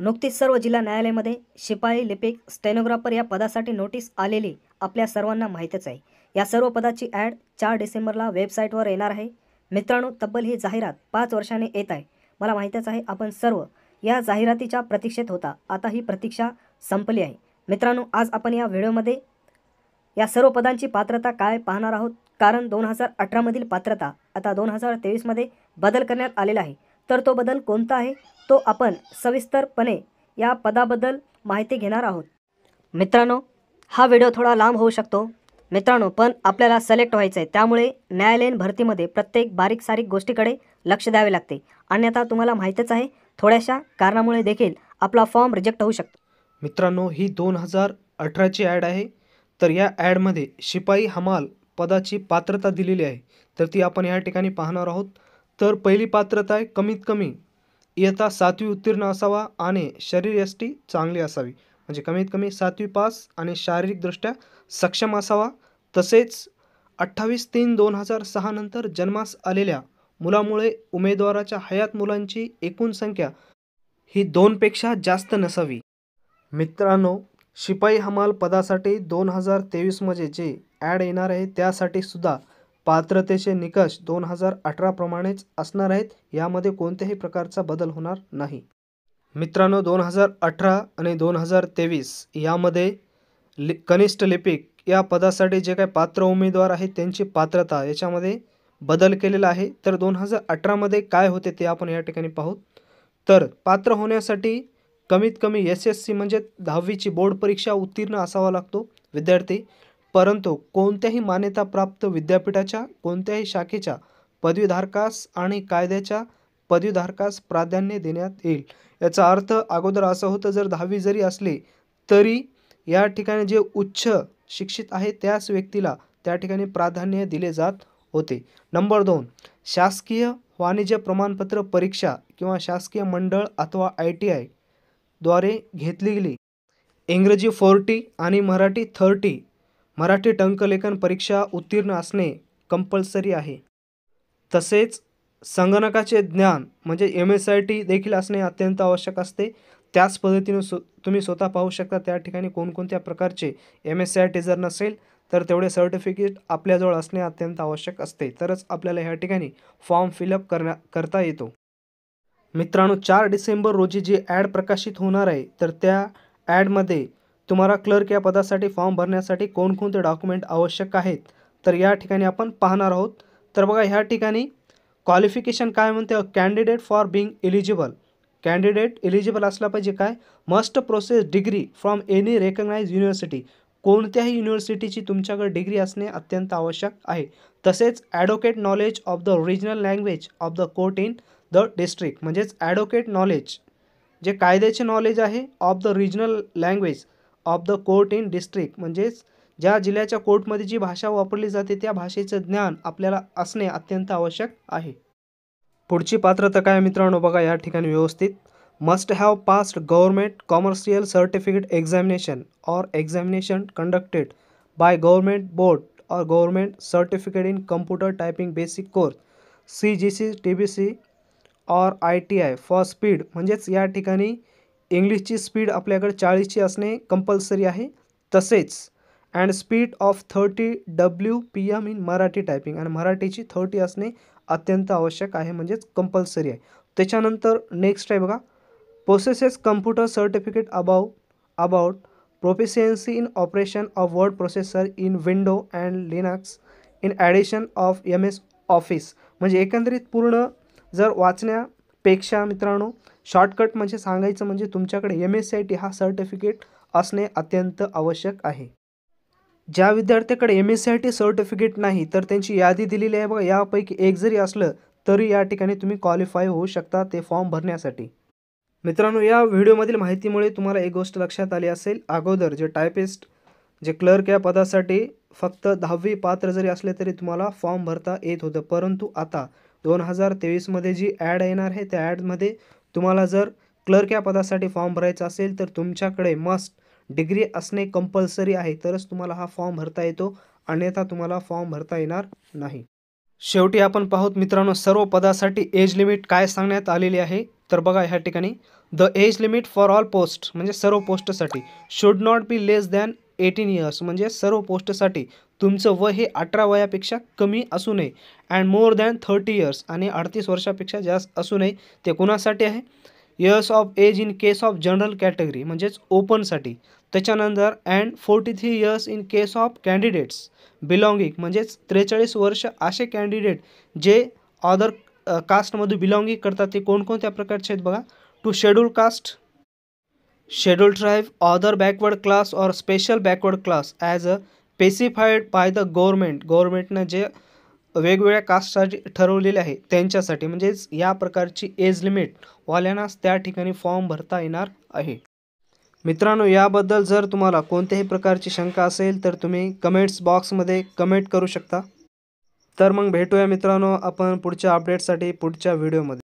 नुकतीच सर्व जिल्हा न्यायालयामध्ये शिपाई लिपिक स्टेनोग्राफर या पदासाठी नोटीस आलेली आपल्या सर्वांना माहितीच आहे या सर्व पदाची ॲड चार डिसेंबरला वेबसाईटवर येणार आहे मित्रांनो तब्बल ही जाहिरात पाच वर्षाने येत आहे मला माहीतच आहे आपण सर्व या जाहिरातीच्या प्रतीक्षेत होता आता ही प्रतीक्षा संपली आहे मित्रांनो आज आपण या व्हिडिओमध्ये या सर्व पदांची पात्रता काय पाहणार आहोत कारण दोन हजार अठरामधील पात्रता आता दोन हजार तेवीसमध्ये बदल करण्यात आलेला आहे तर तो बदल कोणता आहे तो आपण सविस्तरपणे या पदाबद्दल माहिती घेणार आहोत मित्रांनो हा व्हिडिओ थोडा लांब होऊ शकतो मित्रांनो पण आपल्याला सिलेक्ट व्हायचं आहे त्यामुळे न्यायालयीन भरतीमध्ये प्रत्येक बारीक सारीक गोष्टीकडे लक्ष द्यावे लागते अन्यथा तुम्हाला माहीतच आहे थोड्याशा कारणामुळे देखील आपला फॉर्म रिजेक्ट होऊ शकतो मित्रांनो ही दोन हजार अठराची ॲड आहे तर या ॲडमध्ये शिपाई हमाल पदाची पात्रता दिलेली आहे तर ती आपण या ठिकाणी पाहणार आहोत तर पहिली पात्रता आहे कमीत कमी इयत्ता सातवी उत्तीर्ण असावा आणि एसटी चांगली असावी म्हणजे कमीत कमी सातवी पास आणि शारीरिकदृष्ट्या सक्षम असावा तसेच अठ्ठावीस तीन दोन हजार सहा नंतर जन्मास आलेल्या मुलामुळे उमेदवाराच्या हयात मुलांची एकूण संख्या ही दोनपेक्षा जास्त नसावी मित्रांनो शिपाई हमाल पदासाठी दोन हजार तेवीसमध्ये जे ॲड येणार आहे त्यासाठी सुद्धा पात्रतेचे निकष दोन हजार अठराप्रमाणेच असणार आहेत यामध्ये कोणत्याही प्रकारचा बदल होणार नाही मित्रांनो दोन हजार अठरा आणि दोन हजार तेवीस यामध्ये लि कनिष्ठ लिपिक या पदासाठी जे काही पात्र उमेदवार आहेत त्यांची पात्रता याच्यामध्ये बदल केलेला आहे तर दोन हजार अठरामध्ये काय होते ते आपण या ठिकाणी पाहू तर पात्र होण्यासाठी कमीत कमी एस एस सी म्हणजे दहावीची बोर्ड परीक्षा उत्तीर्ण असावा लागतो विद्यार्थी परंतु कोणत्याही मान्यताप्राप्त विद्यापीठाच्या कोणत्याही शाखेच्या पदवीधारकास आणि कायद्याच्या पदवीधारकास प्राधान्य देण्यात येईल याचा अर्थ अगोदर असं होतं जर दहावी जरी असले तरी या ठिकाणी जे उच्च शिक्षित आहे त्याच व्यक्तीला त्या ठिकाणी प्राधान्य दिले जात होते नंबर दोन शासकीय वाणिज्य प्रमाणपत्र परीक्षा किंवा शासकीय मंडळ अथवा आय टी आयद्वारे द्वारे घेतली गेली इंग्रजी फोर्टी आणि मराठी थर्टी मराठी टंकलेखन परीक्षा उत्तीर्ण असणे कंपल्सरी आहे तसेच संगणकाचे ज्ञान म्हणजे एम एस आय टी देखील असणे अत्यंत आवश्यक असते त्याच पद्धतीने सु तुम्ही स्वतः पाहू शकता त्या ठिकाणी कोणकोणत्या प्रकारचे एम एस आय टी जर नसेल तर तेवढे सर्टिफिकेट आपल्याजवळ असणे अत्यंत आवश्यक असते तरच आपल्याला ह्या ठिकाणी फॉर्म फिलअप करण्या करता येतो मित्रांनो चार डिसेंबर रोजी जी ॲड प्रकाशित होणार आहे तर त्या ॲडमध्ये तुम्हाला क्लर्क या पदासाठी फॉर्म भरण्यासाठी कोणकोणते डॉक्युमेंट आवश्यक आहेत तर या ठिकाणी आपण पाहणार आहोत तर बघा ह्या ठिकाणी क्वालिफिकेशन काय म्हणते candidate for being eligible candidate eligible असला पाहिजे काय must possess degree from any recognise university कोणत्याही युनिव्हर्सिटीची तुमच्याकडे डिग्री असणे अत्यंत आवश्यक आहे तसेच advocate knowledge of the original language of the court in the district म्हणजेच ॲडवोकेट नॉलेज जे कायद्याचे नॉलेज आहे of the regional language of the court in district म्हणजेच ज्या जिल्ह्याच्या कोर्टमध्ये जी भाषा वापरली जाते त्या भाषेचं ज्ञान आपल्याला असणे अत्यंत आवश्यक आहे पुढची पात्रता काय मित्रांनो बघा या ठिकाणी व्यवस्थित must have passed government commercial certificate examination or examination conducted by government board or government certificate in computer typing basic course C G C T B C or I T I for speed म्हणजेच या ठिकाणी इंग्लिशची speed आपल्याकडे चाळीसची असणे compulsory आहे तसेच and speed of thirty W P M in Marathi typing आणि मराठीची thirty असणे अत्यंत आवश्यक आहे म्हणजेच कंपल्सरी आहे त्याच्यानंतर नेक्स्ट आहे बघा processes computer certificate about about proficiency in operation of word processor in window and Linux in addition of M S office म्हणजे एकंदरीत पूर्ण जर वाचण्यापेक्षा मित्रांनो शॉर्टकट म्हणजे सांगायचं म्हणजे तुमच्याकडे M S C I T हा सर्टिफिकेट असणे अत्यंत आवश्यक आहे ज्या विद्यार्थ्याकडे M S C I T certificate नाही तर त्यांची यादी दिलेली आहे बघा यापैकी एक जरी असलं तरी या ठिकाणी तुम्ही क्वालिफाय होऊ शकता ते फॉर्म भरण्यासाठी मित्रांनो या व्हिडिओमधील माहितीमुळे तुम्हाला एक गोष्ट लक्षात आली असेल अगोदर जे टायपिस्ट जे क्लर्क या पदासाठी फक्त दहावी पात्र जरी असले तरी तुम्हाला फॉर्म भरता येत होतं परंतु आता दोन हजार तेवीसमध्ये जी ॲड येणार आहे त्या ॲडमध्ये तुम्हाला जर क्लर्क या पदासाठी फॉर्म भरायचा असेल तर तुमच्याकडे मस्ट डिग्री असणे कंपल्सरी आहे तरच तुम्हाला हा फॉर्म भरता येतो अन्यथा तुम्हाला फॉर्म भरता येणार नाही शेवटी आपण पाहूत मित्रांनो सर्व पदासाठी एज लिमिट काय सांगण्यात आलेली आहे तर बघा ह्या ठिकाणी the age limit for all post म्हणजे सर्व पोस्टसाठी should not be less than eighteen years म्हणजे सर्व पोस्टसाठी तुमचं वय हे अठरा वयापेक्षा कमी असू नये and more than thirty years आणि अडतीस वर्षापेक्षा जास्त असू नये ते कोणासाठी आहे years of age in case of general category म्हणजेच ओपनसाठी त्याच्यानंतर and forty three years in case of candidates belonging म्हणजेच त्रेचाळीस वर्ष असे कॅन्डिडेट जे ऑदर कास्टमधून बिलॉंगिंग करतात ते कोणकोणत्या प्रकारचे आहेत बघा to schedule caste schedule tribe other backward class और special backward class as a specified by the government गव्हर्मेंटनं जे वेगवेगळ्या कास्टसाठी ठरवलेले आहे त्यांच्यासाठी म्हणजेच या प्रकारची एज लिमिट वाल्यांनाच त्या ठिकाणी फॉर्म भरता येणार आहे मित्रांनो याबद्दल जर तुम्हाला कोणत्याही प्रकारची शंका असेल तर तुम्ही कमेंट्स बॉक्समध्ये कमेंट करू शकता तर मग भेटूया मित्रांनो आपण पुढच्या अपडेटसाठी पुढच्या व्हिडिओमध्ये